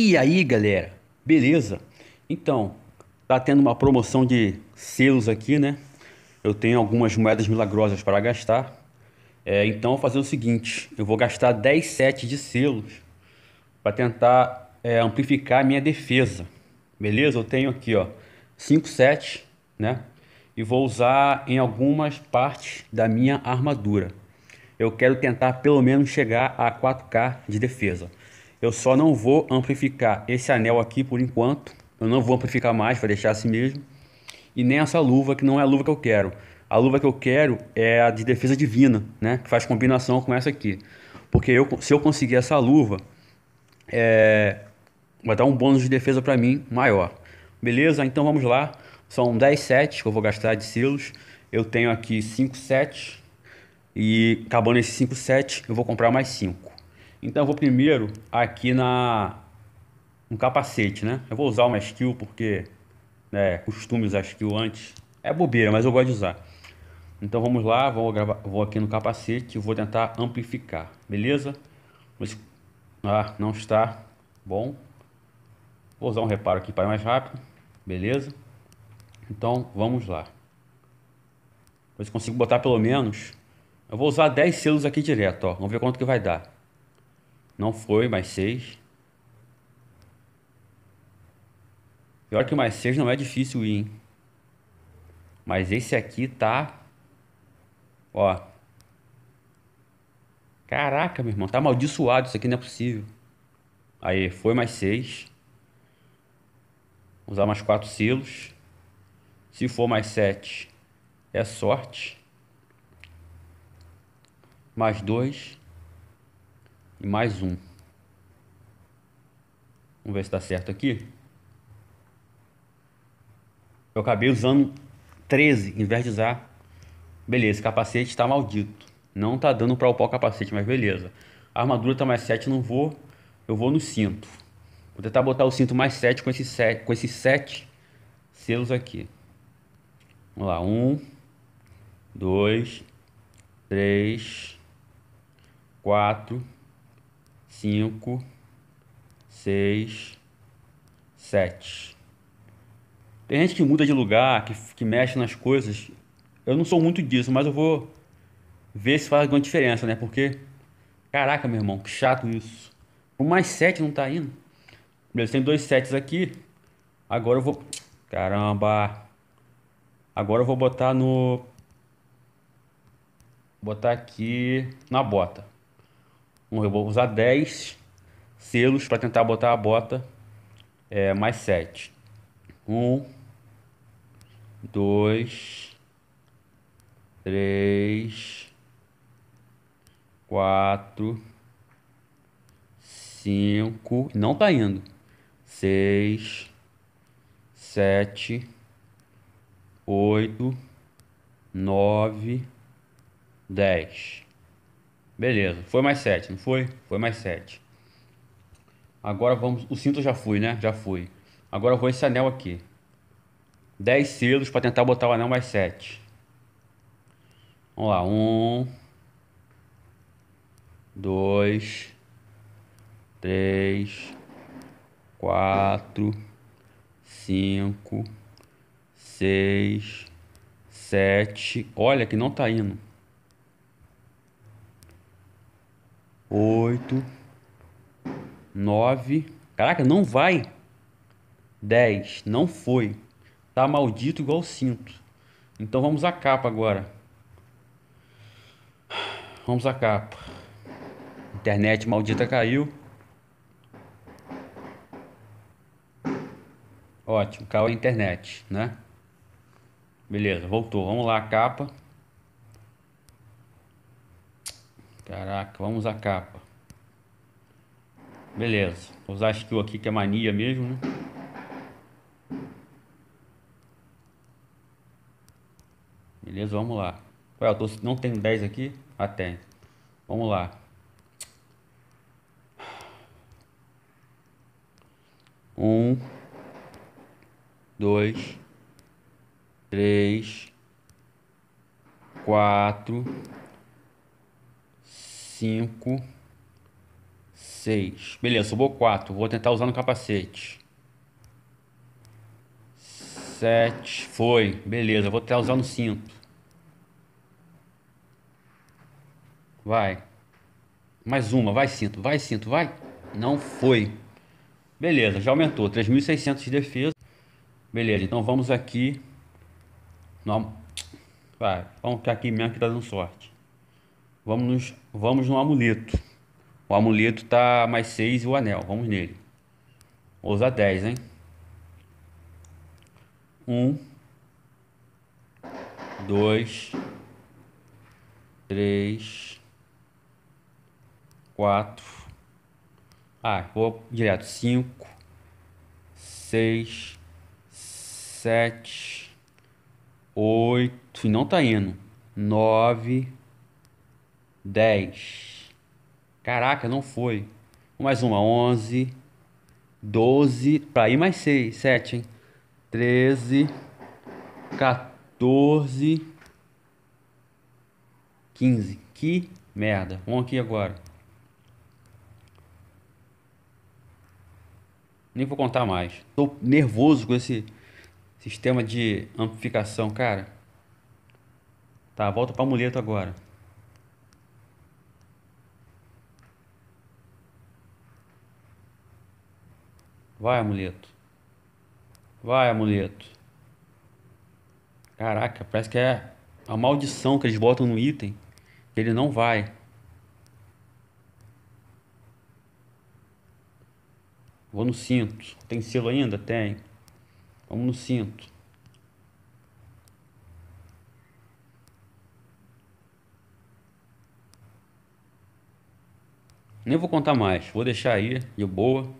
E aí, galera? Beleza? Então, tá tendo uma promoção de selos aqui, né? Eu tenho algumas moedas milagrosas para gastar. É, então, vou fazer o seguinte: eu vou gastar 10 sets de selos para tentar é, amplificar a minha defesa. Beleza? Eu tenho aqui, ó, 5 sets, né? E vou usar em algumas partes da minha armadura. Eu quero tentar pelo menos chegar a 4K de defesa. Eu só não vou amplificar esse anel aqui por enquanto. Eu não vou amplificar mais, vou deixar assim mesmo. E nem essa luva, que não é a luva que eu quero. A luva que eu quero é a de defesa divina, né? Que faz combinação com essa aqui. Porque eu, se eu conseguir essa luva, é, vai dar um bônus de defesa para mim maior. Beleza? Então vamos lá. São 10 sets que eu vou gastar de selos. Eu tenho aqui 5 sets. E acabando esses 5 sets, eu vou comprar mais 5. Então eu vou primeiro aqui na no capacete, né? Eu vou usar uma skill porque né, costume usar skill antes. É bobeira, mas eu gosto de usar. Então vamos lá, vou, gravar, vou aqui no capacete e vou tentar amplificar, beleza? Mas, ah, não está bom. Vou usar um reparo aqui para ir mais rápido, beleza? Então vamos lá. Ver se consigo botar pelo menos. Eu vou usar 10 selos aqui direto, ó. Vamos ver quanto que vai dar. Não foi mais 6. Pior que mais 6 não é difícil ir, hein? Mas esse aqui tá... Ó. Caraca, meu irmão. Tá amaldiçoado. Isso aqui não é possível. Aí, foi mais 6. Usar mais 4 silos. Se for mais 7, é sorte. Mais 2 e mais um. Vamos ver se está certo aqui. Eu acabei usando 13 em vez de usar. Beleza, capacete está maldito. Não está dando para upar o capacete, mas beleza. A armadura está mais 7, não vou. Eu vou no cinto. Vou tentar botar o cinto mais 7 com, esses 7 com esses 7 selos aqui. Vamos lá. 1, 2, 3, 4, cinco, seis, sete. Tem gente que muda de lugar, que, que mexe nas coisas. Eu não sou muito disso, mas eu vou ver se faz alguma diferença, né? Porque, caraca, meu irmão, que chato isso. O mais sete não tá indo. Beleza, tem dois sets aqui. Agora eu vou... Caramba! Agora eu vou botar no... Botar aqui na bota eu vou usar 10 selos para tentar botar a bota é, mais 7. 1, 2, 3, 4, 5, não tá indo. 6, 7, 8, 9, 10. Beleza, foi mais 7, não foi? Foi mais 7. Agora vamos. O cinto já fui, né? Já fui. Agora eu vou esse anel aqui. 10 selos para tentar botar o anel mais 7. Vamos lá. 1, 2, 3, 4, 5, 6, 7. Olha que não tá indo. 8, 9. Caraca, não vai. 10. Não foi. Tá maldito igual cinto. Então vamos à capa agora. Vamos à capa. Internet maldita caiu. Ótimo, caiu a internet, né? Beleza, voltou. Vamos lá, a capa. Caraca, vamos à capa. Beleza. Vou usar skill aqui que é mania mesmo, né? Beleza, vamos lá. Ué, eu tô, não tem 10 aqui? Ah, tem. Vamos lá. Um, dois, três, quatro, 5, 6. Beleza, subou 4. Vou tentar usar no capacete. 7. Foi. Beleza, vou tentar usar no cinto. Vai. Mais uma, vai cinto, vai cinto, vai. Não foi. Beleza, já aumentou. 3.600 de defesa. Beleza, então vamos aqui. Vai, vamos ficar aqui mesmo que tá dando sorte. Vamos, nos, vamos no amuleto. O amuleto tá mais 6 e o anel. Vamos nele. Vou usar 10, hein? 1, 2, 3, 4. Ah, vou direto. 5, 6, 7, 8. E não tá indo. 9, 10. Caraca, não foi. Mais uma, 11. 12. Para ir mais 6, 7, hein? 13. 14. 15. Que merda. Vamos aqui agora. Nem vou contar mais. Tô nervoso com esse sistema de amplificação, cara. Tá, volta pra muleta agora. Vai, amuleto. Vai, amuleto. Caraca, parece que é a maldição que eles botam no item. Ele não vai. Vou no cinto. Tem selo ainda? Tem. Vamos no cinto. Nem vou contar mais. Vou deixar aí de boa.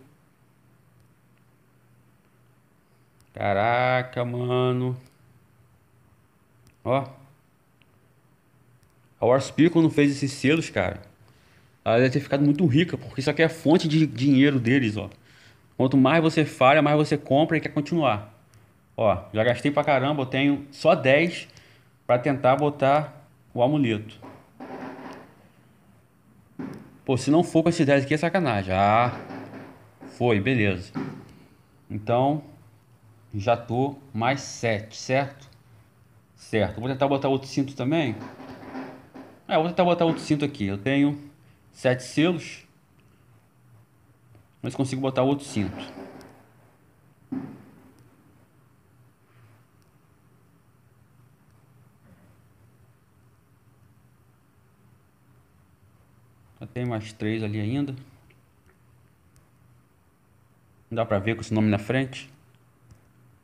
Caraca, mano. Ó. A Warspir, quando fez esses selos, cara, ela deve ter ficado muito rica, porque isso aqui é a fonte de dinheiro deles, ó. Quanto mais você falha, mais você compra e quer continuar. Ó, já gastei pra caramba, eu tenho só 10 para tentar botar o amuleto. Pô, se não for com esses 10 aqui é sacanagem. Ah, foi, beleza. Então, já tô mais 7, certo? Certo. Vou tentar botar outro cinto também. É, vou tentar botar outro cinto aqui. Eu tenho 7 selos. Mas consigo botar outro cinto. Tem mais três ali ainda. Não dá pra ver com esse nome na frente.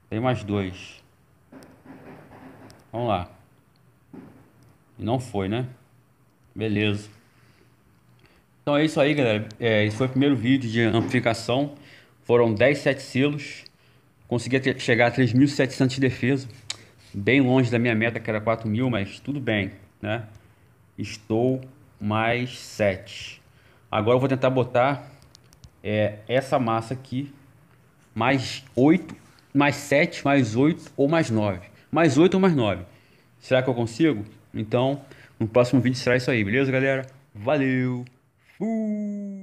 Tem mais dois. Vamos lá. E não foi, né? Beleza. Então é isso aí, galera. É, esse foi o primeiro vídeo de amplificação. Foram 10,7 7 selos. Consegui chegar a 3.700 de defesa. Bem longe da minha meta, que era 4.000, mas tudo bem, né? Estou mais 7. Agora eu vou tentar botar é, essa massa aqui, mais 8 mais 7, mais 8 ou mais 9. Mais 8 ou mais 9. Será que eu consigo? Então, no próximo vídeo será isso aí, beleza, galera? Valeu! Fui!